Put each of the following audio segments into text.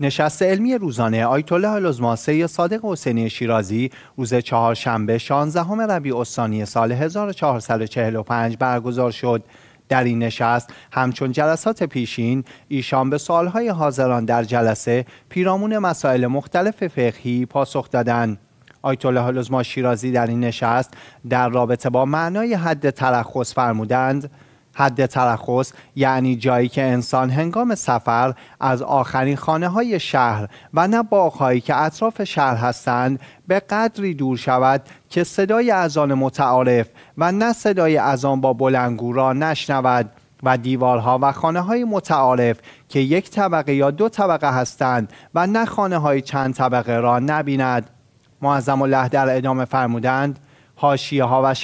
نشست علمی روزانه آیت الله العظما صادق حسینی شیرازی روز چهارشنبه 16 ربیع الثانی سال 1445 برگزار شد در این نشست همچون جلسات پیشین ایشان به سالهای حاضران در جلسه پیرامون مسائل مختلف فقهی پاسخ دادند آیت الله العظما شیرازی در این نشست در رابطه با معنای حد ترخص فرمودند حد ترخص یعنی جایی که انسان هنگام سفر از آخرین خانه های شهر و نه باغهایی که اطراف شهر هستند به قدری دور شود که صدای اذان متعارف و نه صدای آن با بلنگو را نشنود و دیوارها و خانه های متعارف که یک طبقه یا دو طبقه هستند و نه خانه های چند طبقه را نبیند معظم الله در ادامه فرمودند هاشیه ها و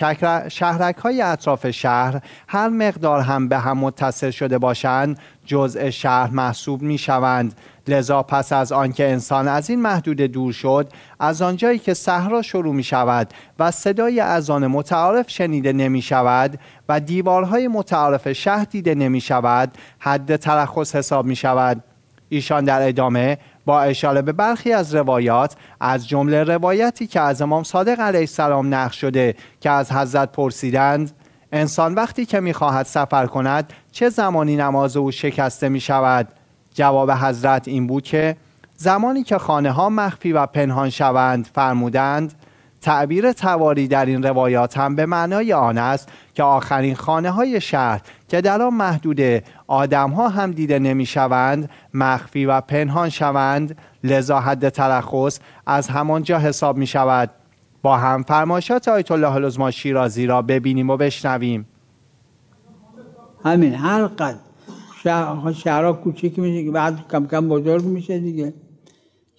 شهرک های اطراف شهر هر مقدار هم به هم متصل شده باشند جزء شهر محسوب می شوند لذا پس از آنکه انسان از این محدود دور شد از آنجایی که صحرا شروع می شود و صدای آن متعارف شنیده نمی شود و دیوارهای متعارف شهر دیده نمی شود حد ترخص حساب می شود ایشان در ادامه با اشاره به برخی از روایات از جمله روایتی که از امام صادق علیه السلام نقل شده که از حضرت پرسیدند انسان وقتی که میخواهد سفر کند چه زمانی نماز او شکسته می شود؟ جواب حضرت این بود که زمانی که خانه ها مخفی و پنهان شوند فرمودند تعبیر تواری در این روایات هم به معنای آن است که آخرین خانه های شهر که در آن محدوده آدم ها هم دیده نمی شوند مخفی و پنهان شوند لذا حد ترخص از همانجا حساب می شود با هم فرمایشات آیت الله العظما شیرازی را ببینیم و بشنویم همین هر قد شهرها کوچک میشه بعد کم کم بزرگ میشه دیگه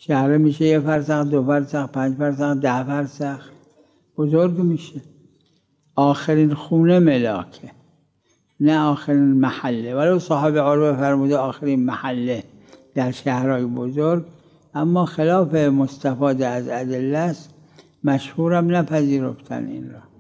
شهره میشه یه فرسخ دو فرسخ پنج فرسخ ده فرسخ بزرگ میشه آخرین خونه ملاکه نه آخرین محله ولی صاحب عروه فرموده آخرین محله در شهرهای بزرگ اما خلاف مستفاده از ادله است مشهورم نپذیرفتن این را